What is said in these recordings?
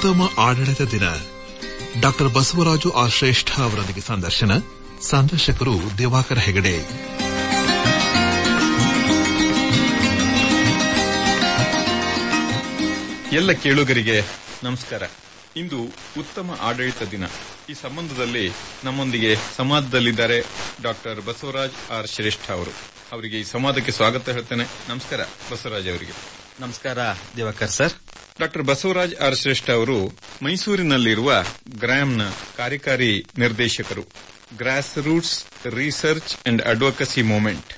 ಉತ್ತಮ ಆಡಳಿತ ದಿನ ಡಾ ಬಸವರಾಜು ಆರ್ ಶ್ರೇಷ್ಠ ಅವರೊಂದಿಗೆ ಸಂದರ್ಶನ ಸಂದರ್ಶಕರು ದಿವಾಕರ ಹೆಗಡೆ ಎಲ್ಲ ಕೇಳುಗರಿಗೆ ನಮಸ್ಕಾರ ಇಂದು ಉತ್ತಮ ಆಡಳಿತ ದಿನ ಈ ಸಂಬಂಧದಲ್ಲಿ ನಮ್ಮೊಂದಿಗೆ ಸಂವಾದದಲ್ಲಿದ್ದಾರೆ ಡಾಕ್ಟರ್ ಬಸವರಾಜ್ ಆರ್ ಶ್ರೇಷ್ಠ ಅವರು ಅವರಿಗೆ ಈ ಸಂವಾದಕ್ಕೆ ಸ್ವಾಗತ ಹೇಳ್ತೇನೆ ನಮಸ್ಕಾರ ಬಸವರಾಜ್ ಅವರಿಗೆ ನಮಸ್ಕಾರ Diwakar sir doctor Basavaraj R ಅವರು ಮೈಸೂರಿನಲ್ಲಿರುವ ಗ್ರಾಮ್ನ ಕಾರ್ಯಕಾರಿ ನಿರ್ದೇಶಕರು grass roots research and advocacy movement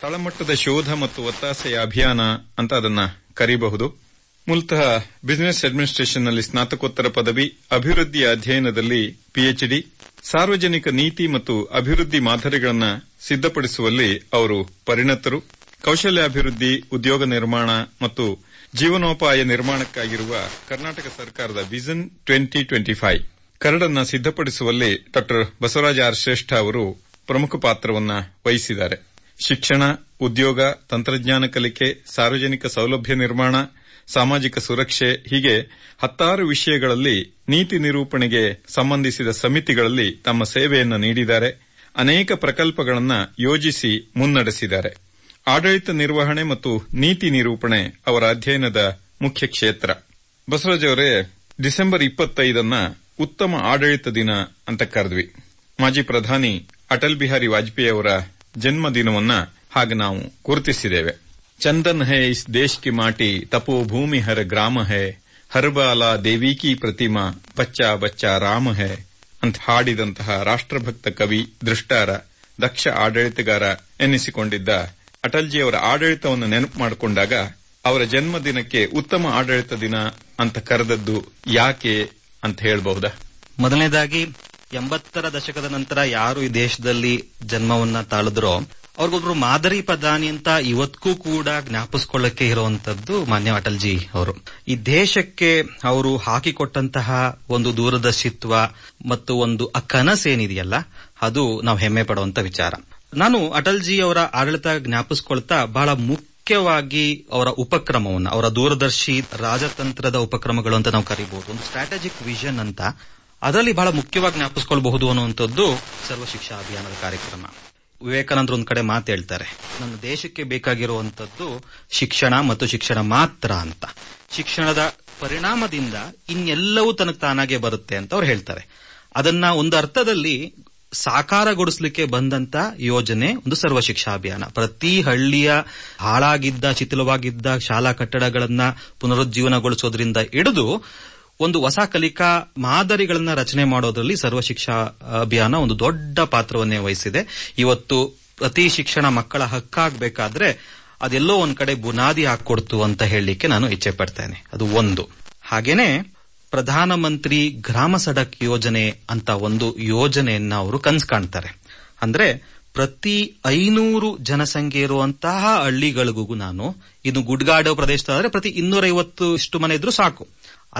ತಳಮಟ್ಟದ ಶೋಧ ಮತ್ತು ಒತ್ತಾಸೆಯ ಅಭಿಯಾನ ಅಂತ ಅದನ್ನ ಕರೀಬಹುದು ಮೂಲತಃ ಬಿಸಿನೆಸ್ ಅಡ್ಮಿನಿಸ್ಟ್ರೇಷನ್ನಲ್ಲಿ ಸ್ನಾತಕೋತ್ತರ ಪದವಿ ಅಭಿವೃದ್ಧಿ ಅಧ್ಯಯನದಲ್ಲಿ ಪಿಎಚ್ಡಿ ಸಾರ್ವಜನಿಕ ನೀತಿ ಮತ್ತು ಅಭಿವೃದ್ಧಿ ಮಾದರಿಗಳನ್ನು ಸಿದ್ದಪಡಿಸುವಲ್ಲಿ ಅವರು ಪರಿಣತರು ಕೌಶಲ್ಯಾಭಿವೃದ್ಧಿ ಉದ್ಯೋಗ ನಿರ್ಮಾಣ ಮತ್ತು ಜೀವನೋಪಾಯ ನಿರ್ಮಾಣಕ್ಕಾಗಿರುವ ಕರ್ನಾಟಕ ಸರ್ಕಾರದ ವಿಜನ್ ಟ್ವೆಂಟಿ ಟ್ವೆಂಟಿ ಫೈವ್ ಕರಡನ್ನು ಸಿದ್ದಪಡಿಸುವಲ್ಲಿ ಡಾ ಬಸವರಾಜ ಆರ್ ಶ್ರೇಷ್ಠ ಅವರು ಪ್ರಮುಖ ಪಾತ್ರವನ್ನು ವಹಿಸಿದ್ದಾರೆ ಶಿಕ್ಷಣ ಉದ್ಯೋಗ ತಂತ್ರಜ್ಞಾನ ಕಲಿಕೆ ಸಾರ್ವಜನಿಕ ಸೌಲಭ್ಯ ನಿರ್ಮಾಣ ಸಾಮಾಜಿಕ ಸುರಕ್ಷೆ ಹೀಗೆ ಹತ್ತಾರು ವಿಷಯಗಳಲ್ಲಿ ನೀತಿ ನಿರೂಪಣೆಗೆ ಸಂಬಂಧಿಸಿದ ಸಮಿತಿಗಳಲ್ಲಿ ತಮ್ಮ ಸೇವೆಯನ್ನು ನೀಡಿದ್ದಾರೆ ಅನೇಕ ಪ್ರಕಲ್ಪಗಳನ್ನು ಯೋಜಿಸಿ ಮುನ್ನಡೆಸಿದ್ದಾರೆ ಆಡಳಿತ ನಿರ್ವಹಣೆ ಮತ್ತು ನೀತಿ ನಿರೂಪಣೆ ಅವರ ಅಧ್ಯಯನದ ಮುಖ್ಯ ಕ್ಷೇತ್ರ ಅವರೇ ಡಿಸೆಂಬರ್ ಇಪ್ಪತ್ತೈದನ್ನ ಉತ್ತಮ ಆಡಳಿತ ದಿನ ಅಂತ ಕರೆದ್ವಿ ಮಾಜಿ ಪ್ರಧಾನಿ ಅಟಲ್ ಬಿಹಾರಿ ವಾಜಪೇಯಿ ಅವರ ಜನ್ಮ ದಿನವನ್ನ ಹಾಗೆ ನಾವು ಗುರುತಿಸಿದ್ದೇವೆ ಚಂದನ್ ಹೇ ಇಸ್ ದೇಶ್ ಕಿ ಮಾಟಿ ತಪೋ ಭೂಮಿ ಹರ ಗ್ರಾಮ ಹೇ ಹರ್ಬಾಲ ದೇವಿ ಕಿ ಪ್ರತಿಮಾ ಬಚ್ಚಾ ಬಚ್ಚಾ ರಾಮ ಹೇ ಅಂತ ಹಾಡಿದಂತಹ ರಾಷ್ಟ್ರಭಕ್ತ ಕವಿ ದೃಷ್ಟಾರ ದಕ್ಷ ಆಡಳಿತಗಾರ ಎನ್ನಿಸಿಕೊಂಡಿದ್ದ ಅಟಲ್ಜಿಯವರ ಆಡಳಿತವನ್ನು ನೆನಪು ಮಾಡಿಕೊಂಡಾಗ ಅವರ ಜನ್ಮದಿನಕ್ಕೆ ಉತ್ತಮ ಆಡಳಿತ ದಿನ ಅಂತ ಕರೆದದ್ದು ಯಾಕೆ ಅಂತ ಹೇಳಬಹುದಾ ಮೊದಲನೇದಾಗಿ ಎಂಬತ್ತರ ದಶಕದ ನಂತರ ಯಾರು ಈ ದೇಶದಲ್ಲಿ ಜನ್ಮವನ್ನ ತಾಳಿದ್ರೋ ಅವ್ರಿಗೊಬ್ರು ಮಾದರಿ ಪ್ರಧಾನಿ ಅಂತ ಇವತ್ತಿಗೂ ಕೂಡ ಜ್ಞಾಪಿಸ್ಕೊಳ್ಳಕ್ಕೆ ಇರುವಂತದ್ದು ಮಾನ್ಯ ಅಟಲ್ಜಿ ಅವರು ಈ ದೇಶಕ್ಕೆ ಅವರು ಹಾಕಿಕೊಟ್ಟಂತಹ ಒಂದು ದೂರದರ್ಶಿತ್ವ ಮತ್ತು ಒಂದು ಕನಸೇನಿದೆಯಲ್ಲ ಅದು ನಾವು ಹೆಮ್ಮೆ ಪಡುವಂತ ವಿಚಾರ ನಾನು ಅಟಲ್ಜಿ ಅವರ ಆಡಳಿತ ಜ್ಞಾಪಿಸ್ಕೊಳ್ತಾ ಬಹಳ ಮುಖ್ಯವಾಗಿ ಅವರ ಉಪಕ್ರಮವನ್ನು ಅವರ ದೂರದರ್ಶಿ ರಾಜತಂತ್ರದ ಉಪಕ್ರಮಗಳು ಅಂತ ನಾವು ಕರಿಬಹುದು ಒಂದು ಸ್ಟ್ರಾಟಜಿಕ್ ವಿಷನ್ ಅಂತ ಅದರಲ್ಲಿ ಬಹಳ ಮುಖ್ಯವಾಗಿ ಜ್ಞಾಪಿಸ್ಕೊಳ್ಬಹುದು ಅನ್ನುವಂಥದ್ದು ಸರ್ವ ಶಿಕ್ಷಾ ಅಭಿಯಾನದ ಕಾರ್ಯಕ್ರಮ ವಿವೇಕಾನಂದರು ಒಂದು ಕಡೆ ಮಾತು ಹೇಳ್ತಾರೆ ನಮ್ಮ ದೇಶಕ್ಕೆ ಬೇಕಾಗಿರುವಂತದ್ದು ಶಿಕ್ಷಣ ಮತ್ತು ಶಿಕ್ಷಣ ಮಾತ್ರ ಅಂತ ಶಿಕ್ಷಣದ ಪರಿಣಾಮದಿಂದ ಇನ್ನೆಲ್ಲವೂ ತನಗೆ ತಾನಾಗೆ ಬರುತ್ತೆ ಅಂತ ಅವ್ರು ಹೇಳ್ತಾರೆ ಅದನ್ನ ಒಂದು ಅರ್ಥದಲ್ಲಿ ಸಾಕಾರಗೊಳಿಸಲಿಕ್ಕೆ ಬಂದಂತ ಯೋಜನೆ ಒಂದು ಸರ್ವಶಿಕ್ಷಾ ಅಭಿಯಾನ ಪ್ರತಿ ಹಳ್ಳಿಯ ಹಾಳಾಗಿದ್ದ ಶಿಥಿಲವಾಗಿದ್ದ ಶಾಲಾ ಕಟ್ಟಡಗಳನ್ನ ಪುನರುಜ್ಜೀವನಗೊಳಿಸೋದ್ರಿಂದ ಹಿಡಿದು ಒಂದು ಹೊಸ ಕಲಿಕಾ ಮಾದರಿಗಳನ್ನ ರಚನೆ ಮಾಡೋದ್ರಲ್ಲಿ ಸರ್ವಶಿಕ್ಷಾ ಅಭಿಯಾನ ಒಂದು ದೊಡ್ಡ ಪಾತ್ರವನ್ನೇ ವಹಿಸಿದೆ ಇವತ್ತು ಪ್ರತಿ ಶಿಕ್ಷಣ ಮಕ್ಕಳ ಹಕ್ಕಾಗಬೇಕಾದ್ರೆ ಅದೆಲ್ಲೋ ಒಂದ್ ಕಡೆ ಬುನಾದಿ ಹಾಕೊಡ್ತು ಅಂತ ಹೇಳಲಿಕ್ಕೆ ನಾನು ಇಚ್ಛೆ ಪಡ್ತೇನೆ ಅದು ಒಂದು ಹಾಗೇನೆ ಪ್ರಧಾನಮಂತ್ರಿ ಗ್ರಾಮ ಸಡಕ್ ಯೋಜನೆ ಅಂತ ಒಂದು ಯೋಜನೆಯನ್ನ ಅವರು ಕನ್ಸ್ ಕಾಣ್ತಾರೆ ಅಂದ್ರೆ ಪ್ರತಿ ಐನೂರು ಜನಸಂಖ್ಯೆ ಇರುವಂತಹ ಹಳ್ಳಿಗಳಿಗೂ ನಾನು ಇದು ಗುಡ್ಗಾಡು ಪ್ರದೇಶದಾದ್ರೆ ಪ್ರತಿ ಇನ್ನೂರೈವತ್ತು ಇಷ್ಟು ಮನೆ ಇದ್ರೂ ಸಾಕು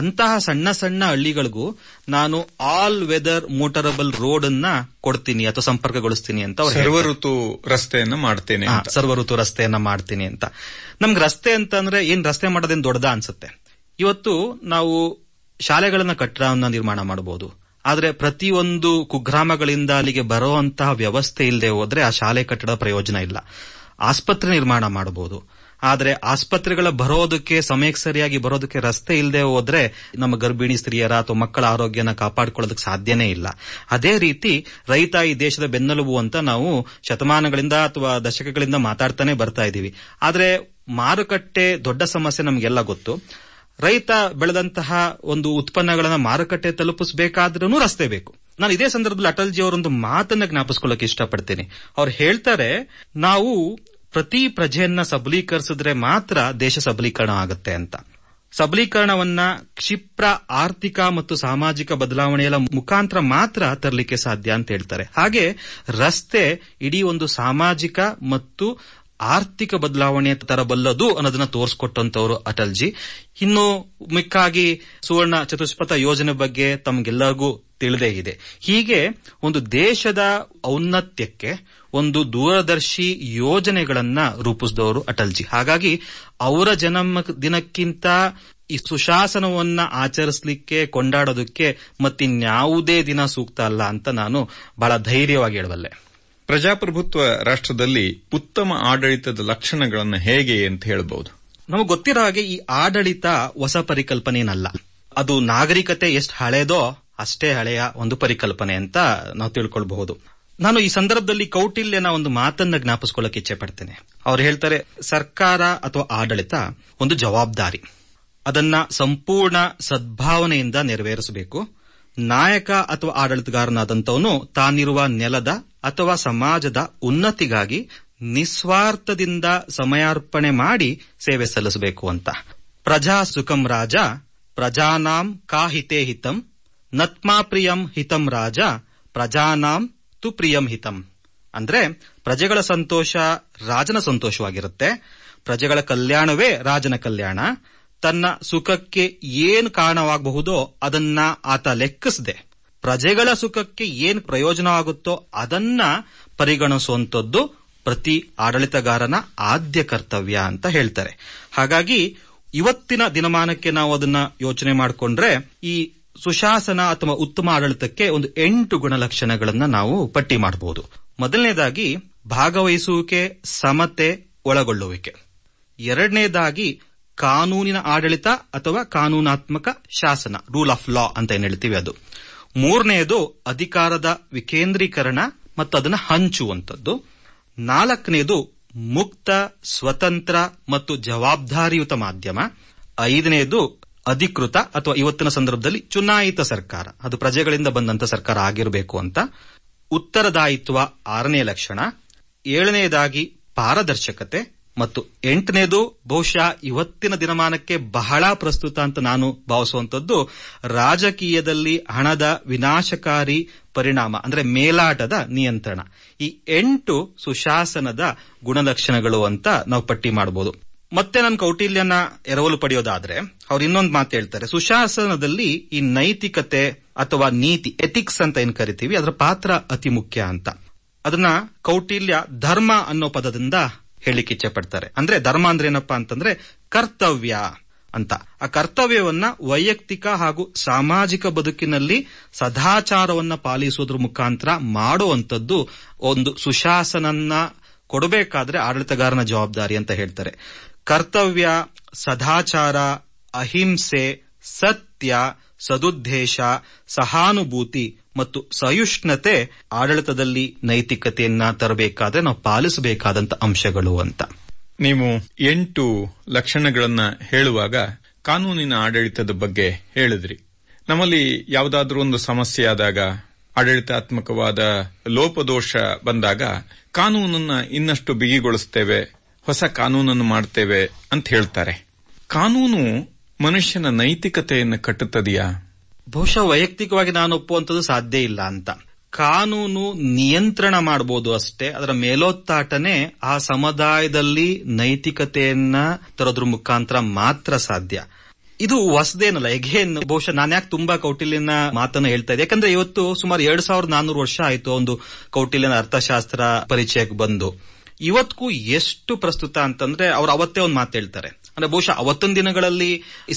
ಅಂತಹ ಸಣ್ಣ ಸಣ್ಣ ಹಳ್ಳಿಗಳಿಗೂ ನಾನು ಆಲ್ ವೆದರ್ ಮೋಟರಬಲ್ ರೋಡ್ ಅನ್ನ ಕೊಡ್ತೀನಿ ಅಥವಾ ಸಂಪರ್ಕಗೊಳಿಸ್ತೀನಿ ಅಂತ ಸರ್ವಋತು ರಸ್ತೆಯನ್ನು ಮಾಡ್ತೇನೆ ಸರ್ವಋತು ರಸ್ತೆಯನ್ನ ಮಾಡ್ತೀನಿ ಅಂತ ನಮ್ಗೆ ರಸ್ತೆ ಅಂತ ಅಂದ್ರೆ ಏನ್ ರಸ್ತೆ ಮಾಡೋದೇನು ದೊಡ್ಡದ ಅನ್ಸುತ್ತೆ ಇವತ್ತು ನಾವು ಶಾಲೆಗಳನ್ನು ಕಟ್ಟಡವನ್ನು ನಿರ್ಮಾಣ ಮಾಡಬಹುದು ಆದರೆ ಪ್ರತಿಯೊಂದು ಕುಗ್ರಾಮಗಳಿಂದ ಅಲ್ಲಿಗೆ ಬರುವಂತಹ ವ್ಯವಸ್ಥೆ ಇಲ್ಲದೆ ಹೋದರೆ ಆ ಶಾಲೆ ಕಟ್ಟಡ ಪ್ರಯೋಜನ ಇಲ್ಲ ಆಸ್ಪತ್ರೆ ನಿರ್ಮಾಣ ಮಾಡಬಹುದು ಆದರೆ ಆಸ್ಪತ್ರೆಗಳ ಬರೋದಕ್ಕೆ ಸಮಯಕ್ಕೆ ಸರಿಯಾಗಿ ಬರೋದಕ್ಕೆ ರಸ್ತೆ ಇಲ್ಲದೆ ಹೋದ್ರೆ ನಮ್ಮ ಗರ್ಭಿಣಿ ಸ್ತ್ರೀಯರ ಅಥವಾ ಮಕ್ಕಳ ಆರೋಗ್ಯನ ಕಾಪಾಡಿಕೊಳ್ಳೋದಕ್ಕೆ ಸಾಧ್ಯನೇ ಇಲ್ಲ ಅದೇ ರೀತಿ ರೈತ ಈ ದೇಶದ ಬೆನ್ನೆಲುಬು ಅಂತ ನಾವು ಶತಮಾನಗಳಿಂದ ಅಥವಾ ದಶಕಗಳಿಂದ ಮಾತಾಡ್ತಾನೆ ಬರ್ತಾ ಇದ್ದೀವಿ ಆದರೆ ಮಾರುಕಟ್ಟೆ ದೊಡ್ಡ ಸಮಸ್ಯೆ ನಮಗೆಲ್ಲ ಗೊತ್ತು ರೈತ ಬೆಳೆದಂತಹ ಒಂದು ಉತ್ಪನ್ನಗಳನ್ನು ಮಾರುಕಟ್ಟೆ ತಲುಪಿಸಬೇಕಾದ್ರೂ ರಸ್ತೆ ಬೇಕು ನಾನು ಇದೇ ಸಂದರ್ಭದಲ್ಲಿ ಅಟಲ್ಜಿ ಅವರೊಂದು ಮಾತನ್ನ ಜ್ಞಾಪಿಸ್ಕೊಳ್ಳೋಕೆ ಇಷ್ಟಪಡ್ತೇನೆ ಅವ್ರು ಹೇಳ್ತಾರೆ ನಾವು ಪ್ರತಿ ಪ್ರಜೆಯನ್ನ ಸಬಲೀಕರಿಸಿದ್ರೆ ಮಾತ್ರ ದೇಶ ಸಬಲೀಕರಣ ಆಗುತ್ತೆ ಅಂತ ಸಬಲೀಕರಣವನ್ನ ಕ್ಷಿಪ್ರ ಆರ್ಥಿಕ ಮತ್ತು ಸಾಮಾಜಿಕ ಬದಲಾವಣೆಯ ಮುಖಾಂತರ ಮಾತ್ರ ತರಲಿಕ್ಕೆ ಸಾಧ್ಯ ಅಂತ ಹೇಳ್ತಾರೆ ಹಾಗೆ ರಸ್ತೆ ಇಡೀ ಒಂದು ಸಾಮಾಜಿಕ ಮತ್ತು ಆರ್ಥಿಕ ಬದಲಾವಣೆ ತರಬಲ್ಲದು ಅನ್ನೋದನ್ನ ತೋರಿಸ್ಕೊಟ್ಟಂತವರು ಅಟಲ್ಜಿ ಇನ್ನು ಮಿಕ್ಕಾಗಿ ಸುವರ್ಣ ಚತುಷ್ಪಥ ಯೋಜನೆ ಬಗ್ಗೆ ತಮ್ಗೆಲ್ಲರಿಗೂ ತಿಳಿದೇ ಇದೆ ಹೀಗೆ ಒಂದು ದೇಶದ ಔನ್ನತ್ಯಕ್ಕೆ ಒಂದು ದೂರದರ್ಶಿ ಯೋಜನೆಗಳನ್ನ ರೂಪಿಸಿದವರು ಅಟಲ್ಜಿ ಹಾಗಾಗಿ ಅವರ ಜನ್ಮ ದಿನಕ್ಕಿಂತ ಈ ಸುಶಾಸನವನ್ನ ಆಚರಿಸಲಿಕ್ಕೆ ಕೊಂಡಾಡೋದಕ್ಕೆ ಮತ್ತಿನ್ಯಾವುದೇ ದಿನ ಸೂಕ್ತ ಅಲ್ಲ ಅಂತ ನಾನು ಬಹಳ ಧೈರ್ಯವಾಗಿ ಹೇಳಬಲ್ಲೆ ಪ್ರಜಾಪ್ರಭುತ್ವ ರಾಷ್ಟ್ರದಲ್ಲಿ ಉತ್ತಮ ಆಡಳಿತದ ಲಕ್ಷಣಗಳನ್ನು ಹೇಗೆ ಅಂತ ಹೇಳಬಹುದು ನಮಗೆ ಗೊತ್ತಿರೋ ಹಾಗೆ ಈ ಆಡಳಿತ ಹೊಸ ಪರಿಕಲ್ಪನೆನಲ್ಲ ಅದು ನಾಗರಿಕತೆ ಎಷ್ಟು ಹಳೆಯದೋ ಅಷ್ಟೇ ಹಳೆಯ ಒಂದು ಪರಿಕಲ್ಪನೆ ಅಂತ ನಾವು ತಿಳ್ಕೊಳ್ಬಹುದು ನಾನು ಈ ಸಂದರ್ಭದಲ್ಲಿ ಕೌಟಿಲ್ಯನ ಒಂದು ಮಾತನ್ನ ಜ್ಞಾಪಿಸ್ಕೊಳ್ಳಕ್ಕೆ ಇಚ್ಛೆ ಪಡ್ತೇನೆ ಅವರು ಹೇಳ್ತಾರೆ ಸರ್ಕಾರ ಅಥವಾ ಆಡಳಿತ ಒಂದು ಜವಾಬ್ದಾರಿ ಅದನ್ನ ಸಂಪೂರ್ಣ ಸದ್ಭಾವನೆಯಿಂದ ನೆರವೇರಿಸಬೇಕು ನಾಯಕ ಅಥವಾ ಆಡಳಿತಗಾರನಾದಂಥವನು ತಾನಿರುವ ನೆಲದ ಅಥವಾ ಸಮಾಜದ ಉನ್ನತಿಗಾಗಿ ನಿಸ್ವಾರ್ಥದಿಂದ ಸಮಯಾರ್ಪಣೆ ಮಾಡಿ ಸೇವೆ ಸಲ್ಲಿಸಬೇಕು ಅಂತ ಪ್ರಜಾ ಸುಖಂ ರಾಜ ಪ್ರಜಾನಾಂ ಹಿತೇ ಹಿತಂ ನತ್ಮಾ ಪ್ರಿಯಂ ಹಿತಂ ರಾಜ ಪ್ರಜಾನಾಂ ತು ಪ್ರಿಯಂ ಹಿತಂ ಅಂದ್ರೆ ಪ್ರಜೆಗಳ ಸಂತೋಷ ರಾಜನ ಸಂತೋಷವಾಗಿರುತ್ತೆ ಪ್ರಜೆಗಳ ಕಲ್ಯಾಣವೇ ರಾಜನ ಕಲ್ಯಾಣ ತನ್ನ ಸುಖಕ್ಕೆ ಏನು ಕಾರಣವಾಗಬಹುದೋ ಅದನ್ನ ಆತ ಲೆಕ್ಕಿಸದೆ ಪ್ರಜೆಗಳ ಸುಖಕ್ಕೆ ಏನು ಪ್ರಯೋಜನ ಆಗುತ್ತೋ ಅದನ್ನ ಪರಿಗಣಿಸುವಂತದ್ದು ಪ್ರತಿ ಆಡಳಿತಗಾರನ ಆದ್ಯ ಕರ್ತವ್ಯ ಅಂತ ಹೇಳ್ತಾರೆ ಹಾಗಾಗಿ ಇವತ್ತಿನ ದಿನಮಾನಕ್ಕೆ ನಾವು ಅದನ್ನ ಯೋಚನೆ ಮಾಡಿಕೊಂಡ್ರೆ ಈ ಸುಶಾಸನ ಅಥವಾ ಉತ್ತಮ ಆಡಳಿತಕ್ಕೆ ಒಂದು ಎಂಟು ಗುಣಲಕ್ಷಣಗಳನ್ನು ನಾವು ಪಟ್ಟಿ ಮಾಡಬಹುದು ಮೊದಲನೇದಾಗಿ ಭಾಗವಹಿಸುವಿಕೆ ಸಮತೆ ಒಳಗೊಳ್ಳುವಿಕೆ ಎರಡನೇದಾಗಿ ಕಾನೂನಿನ ಆಡಳಿತ ಅಥವಾ ಕಾನೂನಾತ್ಮಕ ಶಾಸನ ರೂಲ್ ಆಫ್ ಲಾ ಅಂತ ಏನು ಹೇಳ್ತೀವಿ ಅದು ಮೂರನೆಯದು ಅಧಿಕಾರದ ವಿಕೇಂದ್ರೀಕರಣ ಮತ್ತು ಅದನ್ನು ಹಂಚುವಂಥದ್ದು ನಾಲ್ಕನೆಯದು ಮುಕ್ತ ಸ್ವತಂತ್ರ ಮತ್ತು ಜವಾಬ್ದಾರಿಯುತ ಮಾಧ್ಯಮ ಐದನೆಯದು ಅಧಿಕೃತ ಅಥವಾ ಇವತ್ತಿನ ಸಂದರ್ಭದಲ್ಲಿ ಚುನಾಯಿತ ಸರ್ಕಾರ ಅದು ಪ್ರಜೆಗಳಿಂದ ಬಂದಂತ ಸರ್ಕಾರ ಆಗಿರಬೇಕು ಅಂತ ಉತ್ತರದಾಯಿತ್ವ ಆರನೇ ಲಕ್ಷಣ ಏಳನೆಯದಾಗಿ ಪಾರದರ್ಶಕತೆ ಮತ್ತು ಎಂಟನೇದು ಬಹುಶಃ ಇವತ್ತಿನ ದಿನಮಾನಕ್ಕೆ ಬಹಳ ಪ್ರಸ್ತುತ ಅಂತ ನಾನು ಭಾವಿಸುವಂತದ್ದು ರಾಜಕೀಯದಲ್ಲಿ ಹಣದ ವಿನಾಶಕಾರಿ ಪರಿಣಾಮ ಅಂದ್ರೆ ಮೇಲಾಟದ ನಿಯಂತ್ರಣ ಈ ಎಂಟು ಸುಶಾಸನದ ಗುಣಲಕ್ಷಣಗಳು ಅಂತ ನಾವು ಪಟ್ಟಿ ಮಾಡಬಹುದು ಮತ್ತೆ ನನ್ನ ಕೌಟಿಲ್ಯನ ಎರವಲು ಪಡೆಯೋದಾದ್ರೆ ಅವ್ರು ಇನ್ನೊಂದು ಮಾತು ಹೇಳ್ತಾರೆ ಸುಶಾಸನದಲ್ಲಿ ಈ ನೈತಿಕತೆ ಅಥವಾ ನೀತಿ ಎಥಿಕ್ಸ್ ಅಂತ ಏನ್ ಕರಿತೀವಿ ಅದರ ಪಾತ್ರ ಅತಿ ಮುಖ್ಯ ಅಂತ ಅದನ್ನ ಕೌಟಿಲ್ಯ ಧರ್ಮ ಅನ್ನೋ ಪದದಿಂದ ಹೇಳಿಕ್ಕೆ ಇಚ್ಛೆ ಪಡ್ತಾರೆ ಅಂದ್ರೆ ಧರ್ಮ ಅಂದ್ರೆ ಏನಪ್ಪಾ ಅಂತಂದ್ರೆ ಕರ್ತವ್ಯ ಅಂತ ಆ ಕರ್ತವ್ಯವನ್ನ ವೈಯಕ್ತಿಕ ಹಾಗೂ ಸಾಮಾಜಿಕ ಬದುಕಿನಲ್ಲಿ ಸದಾಚಾರವನ್ನ ಪಾಲಿಸುವುದರ ಮುಖಾಂತರ ಮಾಡುವಂಥದ್ದು ಒಂದು ಸುಶಾಸನನ್ನ ಕೊಡಬೇಕಾದ್ರೆ ಆಡಳಿತಗಾರನ ಜವಾಬ್ದಾರಿ ಅಂತ ಹೇಳ್ತಾರೆ ಕರ್ತವ್ಯ ಸದಾಚಾರ ಅಹಿಂಸೆ ಸತ್ಯ ಸದುದ್ದೇಶ ಸಹಾನುಭೂತಿ ಮತ್ತು ಸಹಿಷ್ಣುತೆ ಆಡಳಿತದಲ್ಲಿ ನೈತಿಕತೆಯನ್ನ ತರಬೇಕಾದ್ರೆ ನಾವು ಪಾಲಿಸಬೇಕಾದಂತ ಅಂಶಗಳು ಅಂತ ನೀವು ಎಂಟು ಲಕ್ಷಣಗಳನ್ನ ಹೇಳುವಾಗ ಕಾನೂನಿನ ಆಡಳಿತದ ಬಗ್ಗೆ ಹೇಳಿದ್ರಿ ನಮ್ಮಲ್ಲಿ ಯಾವುದಾದ್ರೂ ಒಂದು ಸಮಸ್ಯೆ ಆದಾಗ ಆಡಳಿತಾತ್ಮಕವಾದ ಲೋಪದೋಷ ಬಂದಾಗ ಕಾನೂನನ್ನ ಇನ್ನಷ್ಟು ಬಿಗಿಗೊಳಿಸುತ್ತೇವೆ ಹೊಸ ಕಾನೂನನ್ನು ಮಾಡ್ತೇವೆ ಅಂತ ಹೇಳ್ತಾರೆ ಕಾನೂನು ಮನುಷ್ಯನ ನೈತಿಕತೆಯನ್ನು ಕಟ್ಟುತ್ತದೆಯಾ ಬಹುಶಃ ವೈಯಕ್ತಿಕವಾಗಿ ನಾನು ಒಪ್ಪುವಂಥದ್ದು ಸಾಧ್ಯ ಇಲ್ಲ ಅಂತ ಕಾನೂನು ನಿಯಂತ್ರಣ ಮಾಡಬಹುದು ಅಷ್ಟೇ ಅದರ ಮೇಲೋತ್ತಾಟನೆ ಆ ಸಮುದಾಯದಲ್ಲಿ ನೈತಿಕತೆಯನ್ನ ತರೋದ್ರ ಮುಖಾಂತರ ಮಾತ್ರ ಸಾಧ್ಯ ಇದು ಹೊಸದೇನಲ್ಲ ಎಘೇನ್ ಬಹುಶಃ ನಾನು ಯಾಕೆ ತುಂಬಾ ಕೌಟಿಲ್ಯನ ಮಾತನ್ನ ಹೇಳ್ತಾ ಇದ್ದೆ ಯಾಕಂದ್ರೆ ಇವತ್ತು ಸುಮಾರು ಎರಡು ಸಾವಿರದ ನಾನ್ನೂರು ವರ್ಷ ಆಯಿತು ಒಂದು ಕೌಟಿಲ್ಯನ ಅರ್ಥಶಾಸ್ತ್ರ ಪರಿಚಯಕ್ಕೆ ಬಂದು ಇವತ್ತಿಗೂ ಎಷ್ಟು ಪ್ರಸ್ತುತ ಅಂತಂದ್ರೆ ಅವ್ರು ಅವತ್ತೇ ಒಂದು ಮಾತು ಹೇಳ್ತಾರೆ ಅಂದ್ರೆ ಬಹುಶಃ ಅವತ್ತೊಂದು ದಿನಗಳಲ್ಲಿ ಈ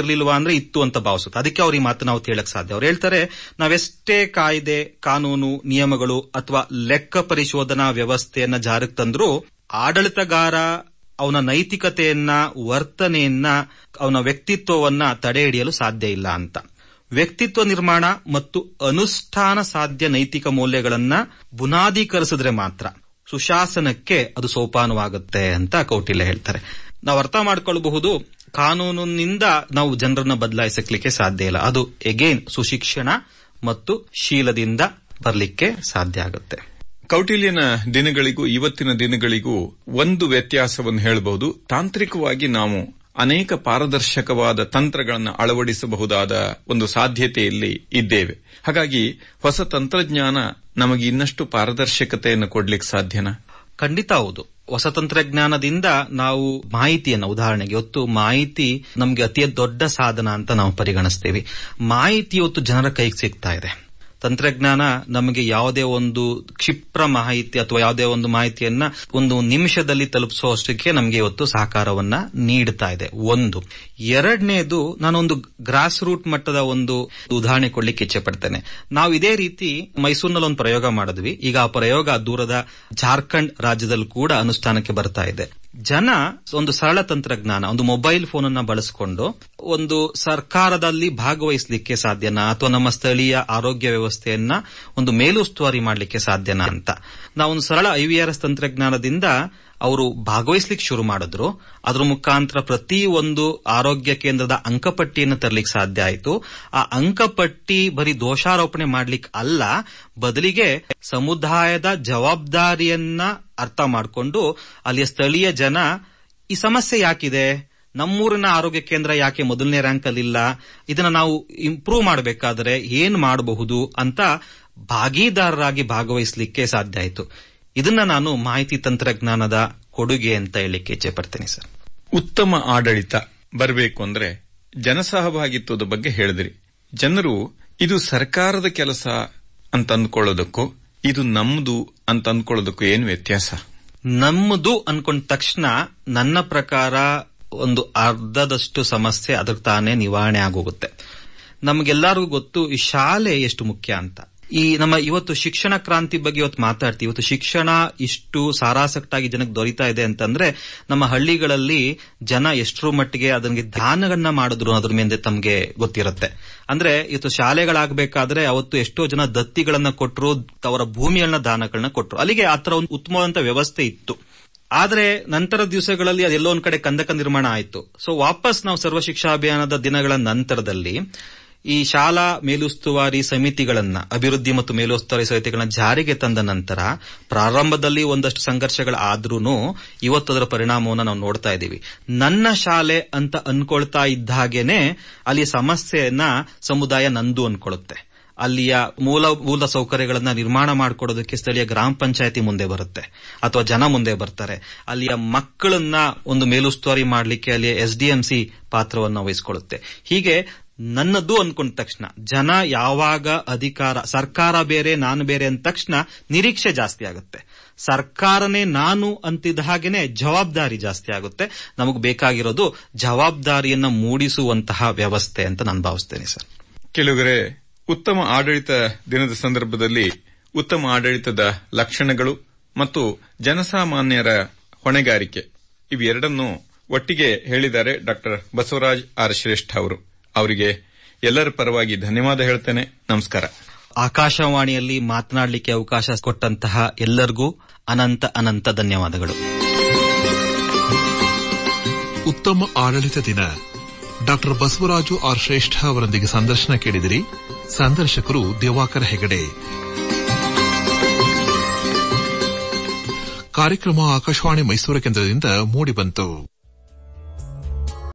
ಇರಲಿಲ್ವಾ ಅಂದ್ರೆ ಇತ್ತು ಅಂತ ಭಾವಿಸುತ್ತೆ ಅದಕ್ಕೆ ಅವ್ರ ಈ ಮಾತು ನಾವು ತಿಳಕ್ ಸಾಧ್ಯ ಅವ್ರು ಹೇಳ್ತಾರೆ ನಾವೆಷ್ಟೇ ಕಾಯ್ದೆ ಕಾನೂನು ನಿಯಮಗಳು ಅಥವಾ ಲೆಕ್ಕ ಪರಿಶೋಧನಾ ವ್ಯವಸ್ಥೆಯನ್ನ ಜಾರಿಗೆ ತಂದ್ರೂ ಆಡಳಿತಗಾರ ಅವನ ನೈತಿಕತೆಯನ್ನ ವರ್ತನೆಯನ್ನ ಅವನ ವ್ಯಕ್ತಿತ್ವವನ್ನ ತಡೆ ಹಿಡಿಯಲು ಸಾಧ್ಯ ಇಲ್ಲ ಅಂತ ವ್ಯಕ್ತಿತ್ವ ನಿರ್ಮಾಣ ಮತ್ತು ಅನುಷ್ಠಾನ ಸಾಧ್ಯ ನೈತಿಕ ಮೌಲ್ಯಗಳನ್ನ ಬುನಾದೀಕರಿಸಿದ್ರೆ ಮಾತ್ರ ಸುಶಾಸನಕ್ಕೆ ಅದು ಸೋಪಾನವಾಗುತ್ತೆ ಅಂತ ಕೌಟಿಲ್ಯ ಹೇಳ್ತಾರೆ ನಾವು ಅರ್ಥ ಮಾಡ್ಕೊಳ್ಬಹುದು ಕಾನೂನಿನಿಂದ ನಾವು ಜನರನ್ನು ಬದಲಾಯಿಸಲಿಕ್ಕೆ ಸಾಧ್ಯ ಇಲ್ಲ ಅದು ಎಗೇನ್ ಸುಶಿಕ್ಷಣ ಮತ್ತು ಶೀಲದಿಂದ ಬರಲಿಕ್ಕೆ ಸಾಧ್ಯ ಆಗುತ್ತೆ ಕೌಟಿಲ್ಯನ ದಿನಗಳಿಗೂ ಇವತ್ತಿನ ದಿನಗಳಿಗೂ ಒಂದು ವ್ಯತ್ಯಾಸವನ್ನು ಹೇಳಬಹುದು ತಾಂತ್ರಿಕವಾಗಿ ನಾವು ಅನೇಕ ಪಾರದರ್ಶಕವಾದ ತಂತ್ರಗಳನ್ನು ಅಳವಡಿಸಬಹುದಾದ ಒಂದು ಸಾಧ್ಯತೆಯಲ್ಲಿ ಇದ್ದೇವೆ ಹಾಗಾಗಿ ಹೊಸ ತಂತ್ರಜ್ಞಾನ ನಮಗೆ ಇನ್ನಷ್ಟು ಪಾರದರ್ಶಕತೆಯನ್ನು ಕೊಡಲಿಕ್ಕೆ ಸಾಧ್ಯನಾ ಖಂಡಿತ ಹೌದು ಹೊಸ ತಂತ್ರಜ್ಞಾನದಿಂದ ನಾವು ಮಾಹಿತಿಯನ್ನು ಉದಾಹರಣೆಗೆ ಹೊತ್ತು ಮಾಹಿತಿ ನಮಗೆ ಅತಿ ದೊಡ್ಡ ಸಾಧನ ಅಂತ ನಾವು ಪರಿಗಣಿಸ್ತೇವೆ ಮಾಹಿತಿ ಇವತ್ತು ಜನರ ಕೈಗೆ ಸಿಗ್ತಾ ಇದೆ ತಂತ್ರಜ್ಞಾನ ನಮಗೆ ಯಾವುದೇ ಒಂದು ಕ್ಷಿಪ್ರ ಮಾಹಿತಿ ಅಥವಾ ಯಾವುದೇ ಒಂದು ಮಾಹಿತಿಯನ್ನ ಒಂದು ನಿಮಿಷದಲ್ಲಿ ತಲುಪಿಸುವಷ್ಟಕ್ಕೆ ನಮಗೆ ಇವತ್ತು ಸಹಕಾರವನ್ನ ನೀಡುತ್ತಾ ಇದೆ ಒಂದು ಎರಡನೇದು ನಾನೊಂದು ಗ್ರಾಸ್ ರೂಟ್ ಮಟ್ಟದ ಒಂದು ಉದಾಹರಣೆ ಕೊಡ್ಲಿಕ್ಕೆ ಇಚ್ಛೆ ಪಡ್ತೇನೆ ನಾವು ಇದೇ ರೀತಿ ಮೈಸೂರಿನಲ್ಲಿ ಒಂದು ಪ್ರಯೋಗ ಮಾಡಿದ್ವಿ ಈಗ ಆ ಪ್ರಯೋಗ ದೂರದ ಜಾರ್ಖಂಡ್ ರಾಜ್ಯದಲ್ಲೂ ಕೂಡ ಅನುಷ್ಠಾನಕ್ಕೆ ಬರ್ತಾ ಇದೆ ಜನ ಒಂದು ಸರಳ ತಂತ್ರಜ್ಞಾನ ಒಂದು ಮೊಬೈಲ್ ಫೋನ್ ಅನ್ನ ಬಳಸಿಕೊಂಡು ಒಂದು ಸರ್ಕಾರದಲ್ಲಿ ಭಾಗವಹಿಸಲಿಕ್ಕೆ ಸಾಧ್ಯನಾ ಅಥವಾ ನಮ್ಮ ಸ್ಥಳೀಯ ಆರೋಗ್ಯ ವ್ಯವಸ್ಥೆಯನ್ನ ಒಂದು ಮೇಲುಸ್ತುವಾರಿ ಮಾಡಲಿಕ್ಕೆ ಸಾಧ್ಯನಾ ಅಂತ ಒಂದು ಸರಳ ಐವಿಆರ್ಎಸ್ ತಂತ್ರಜ್ಞಾನದಿಂದ ಅವರು ಭಾಗವಹಿಸ್ಲಿಕ್ಕೆ ಶುರು ಮಾಡಿದ್ರು ಅದ್ರ ಮುಖಾಂತರ ಪ್ರತಿ ಒಂದು ಆರೋಗ್ಯ ಕೇಂದ್ರದ ಅಂಕಪಟ್ಟಿಯನ್ನು ತರಲಿಕ್ಕೆ ಸಾಧ್ಯ ಆಯಿತು ಆ ಅಂಕಪಟ್ಟಿ ಬರೀ ದೋಷಾರೋಪಣೆ ಮಾಡ್ಲಿಕ್ಕೆ ಅಲ್ಲ ಬದಲಿಗೆ ಸಮುದಾಯದ ಜವಾಬ್ದಾರಿಯನ್ನ ಅರ್ಥ ಮಾಡಿಕೊಂಡು ಅಲ್ಲಿಯ ಸ್ಥಳೀಯ ಜನ ಈ ಸಮಸ್ಯೆ ಯಾಕಿದೆ ನಮ್ಮೂರಿನ ಆರೋಗ್ಯ ಕೇಂದ್ರ ಯಾಕೆ ಮೊದಲನೇ ರ್ಯಾಂಕ್ ಅಲ್ಲಿಲ್ಲ ಇದನ್ನ ನಾವು ಇಂಪ್ರೂವ್ ಮಾಡಬೇಕಾದ್ರೆ ಏನ್ ಮಾಡಬಹುದು ಅಂತ ಭಾಗೀದಾರರಾಗಿ ಭಾಗವಹಿಸಲಿಕ್ಕೆ ಸಾಧ್ಯ ಆಯಿತು ಇದನ್ನ ನಾನು ಮಾಹಿತಿ ತಂತ್ರಜ್ಞಾನದ ಕೊಡುಗೆ ಅಂತ ಹೇಳಲಿಕ್ಕೆ ಇಚ್ಛೆ ಪಡ್ತೇನೆ ಸರ್ ಉತ್ತಮ ಆಡಳಿತ ಬರಬೇಕು ಅಂದ್ರೆ ಜನಸಹಭಾಗಿತ್ವದ ಬಗ್ಗೆ ಹೇಳಿದ್ರಿ ಜನರು ಇದು ಸರ್ಕಾರದ ಕೆಲಸ ಅಂತ ಅಂದ್ಕೊಳ್ಳೋದಕ್ಕೂ ಇದು ನಮ್ಮದು ಅಂತ ಅಂದ್ಕೊಳ್ಳೋದಕ್ಕೂ ಏನು ವ್ಯತ್ಯಾಸ ನಮ್ಮದು ಅನ್ಕೊಂಡ ತಕ್ಷಣ ನನ್ನ ಪ್ರಕಾರ ಒಂದು ಅರ್ಧದಷ್ಟು ಸಮಸ್ಯೆ ಅದಕ್ಕೆ ತಾನೇ ನಿವಾರಣೆ ಆಗೋಗುತ್ತೆ ನಮಗೆಲ್ಲರಿಗೂ ಗೊತ್ತು ಈ ಶಾಲೆ ಎಷ್ಟು ಮುಖ್ಯ ಅಂತ ಈ ನಮ್ಮ ಇವತ್ತು ಶಿಕ್ಷಣ ಕ್ರಾಂತಿ ಬಗ್ಗೆ ಇವತ್ತು ಮಾತಾಡ್ತೀವಿ ಇವತ್ತು ಶಿಕ್ಷಣ ಇಷ್ಟು ಸಾರಾಸಕ್ತಾಗಿ ಜನಕ್ಕೆ ದೊರೀತಾ ಇದೆ ಅಂತಂದ್ರೆ ನಮ್ಮ ಹಳ್ಳಿಗಳಲ್ಲಿ ಜನ ಎಷ್ಟರ ಮಟ್ಟಿಗೆ ಅದನ್ಗೆ ಧ್ಯಾನಗಳನ್ನ ಮಾಡಿದ್ರು ಅದ್ರ ಮೇಲೆ ತಮಗೆ ಗೊತ್ತಿರುತ್ತೆ ಅಂದ್ರೆ ಇವತ್ತು ಶಾಲೆಗಳಾಗಬೇಕಾದ್ರೆ ಅವತ್ತು ಎಷ್ಟೋ ಜನ ದತ್ತಿಗಳನ್ನ ಕೊಟ್ಟರು ಅವರ ಭೂಮಿಯನ್ನ ದಾನಗಳನ್ನ ಕೊಟ್ಟರು ಅಲ್ಲಿಗೆ ಆ ಒಂದು ಉತ್ತಮವಾದಂತ ವ್ಯವಸ್ಥೆ ಇತ್ತು ಆದರೆ ನಂತರ ದಿವಸಗಳಲ್ಲಿ ಅದೆಲ್ಲೋ ಒಂದ್ ಕಡೆ ಕಂದಕ ನಿರ್ಮಾಣ ಆಯಿತು ಸೊ ವಾಪಸ್ ನಾವು ಸರ್ವ ಶಿಕ್ಷಾ ಅಭಿಯಾನದ ದಿನಗಳ ನಂತರದಲ್ಲಿ ಈ ಶಾಲಾ ಮೇಲುಸ್ತುವಾರಿ ಸಮಿತಿಗಳನ್ನು ಅಭಿವೃದ್ಧಿ ಮತ್ತು ಮೇಲುಸ್ತುವಾರಿ ಸಮಿತಿಗಳನ್ನು ಜಾರಿಗೆ ತಂದ ನಂತರ ಪ್ರಾರಂಭದಲ್ಲಿ ಒಂದಷ್ಟು ಸಂಘರ್ಷಗಳು ಆದ್ರೂ ಅದರ ಪರಿಣಾಮವನ್ನು ನಾವು ನೋಡ್ತಾ ಇದ್ದೀವಿ ನನ್ನ ಶಾಲೆ ಅಂತ ಅನ್ಕೊಳ್ತಾ ಇದ್ದ ಅಲ್ಲಿ ಸಮಸ್ಯೆಯನ್ನ ಸಮುದಾಯ ನಂದು ಅನ್ಕೊಳ್ಳುತ್ತೆ ಅಲ್ಲಿಯ ಮೂಲ ಮೂಲ ಸೌಕರ್ಯಗಳನ್ನ ನಿರ್ಮಾಣ ಮಾಡಿಕೊಡೋದಕ್ಕೆ ಸ್ಥಳೀಯ ಗ್ರಾಮ ಪಂಚಾಯತಿ ಮುಂದೆ ಬರುತ್ತೆ ಅಥವಾ ಜನ ಮುಂದೆ ಬರ್ತಾರೆ ಅಲ್ಲಿಯ ಮಕ್ಕಳನ್ನ ಒಂದು ಮೇಲುಸ್ತುವಾರಿ ಮಾಡಲಿಕ್ಕೆ ಅಲ್ಲಿಯ ಎಸ್ ಡಿ ಪಾತ್ರವನ್ನು ವಹಿಸಿಕೊಳ್ಳುತ್ತೆ ಹೀಗೆ ನನ್ನದು ಅಂದ್ಕೊಂಡ ತಕ್ಷಣ ಜನ ಯಾವಾಗ ಅಧಿಕಾರ ಸರ್ಕಾರ ಬೇರೆ ನಾನು ಬೇರೆ ಅಂದ ತಕ್ಷಣ ನಿರೀಕ್ಷೆ ಜಾಸ್ತಿ ಆಗುತ್ತೆ ಸರ್ಕಾರನೇ ನಾನು ಅಂತಿದ್ದ ಹಾಗೇನೆ ಜವಾಬ್ದಾರಿ ಜಾಸ್ತಿ ಆಗುತ್ತೆ ನಮಗೆ ಬೇಕಾಗಿರೋದು ಜವಾಬ್ದಾರಿಯನ್ನ ಮೂಡಿಸುವಂತಹ ವ್ಯವಸ್ಥೆ ಅಂತ ನಾನು ಭಾವಿಸ್ತೇನೆ ಸರ್ ಕೆಲವರೇ ಉತ್ತಮ ಆಡಳಿತ ದಿನದ ಸಂದರ್ಭದಲ್ಲಿ ಉತ್ತಮ ಆಡಳಿತದ ಲಕ್ಷಣಗಳು ಮತ್ತು ಜನಸಾಮಾನ್ಯರ ಹೊಣೆಗಾರಿಕೆ ಇವೆರಡನ್ನು ಒಟ್ಟಿಗೆ ಹೇಳಿದ್ದಾರೆ ಡಾಕ್ಟರ್ ಬಸವರಾಜ್ ಆರ್ ಶ್ರೇಷ್ಠ ಅವರು ಅವರಿಗೆ ಎಲ್ಲರ ಪರವಾಗಿ ಧನ್ಯವಾದ ಹೇಳ್ತೇನೆ ನಮಸ್ಕಾರ ಆಕಾಶವಾಣಿಯಲ್ಲಿ ಮಾತನಾಡಲಿಕ್ಕೆ ಅವಕಾಶ ಕೊಟ್ಟಂತಹ ಎಲ್ಲರಿಗೂ ಅನಂತ ಅನಂತ ಧನ್ಯವಾದಗಳು ಉತ್ತಮ ಆಡಳಿತ ದಿನ ಡಾ ಬಸವರಾಜು ಆರ್ ಶ್ರೇಷ್ಠ ಅವರೊಂದಿಗೆ ಸಂದರ್ಶನ ಕೇಳಿದಿರಿ ಸಂದರ್ಶಕರು ದಿವಾಕರ ಹೆಗಡೆ ಕಾರ್ಯಕ್ರಮ ಆಕಾಶವಾಣಿ ಮೈಸೂರು ಕೇಂದ್ರದಿಂದ ಮೂಡಿಬಂತು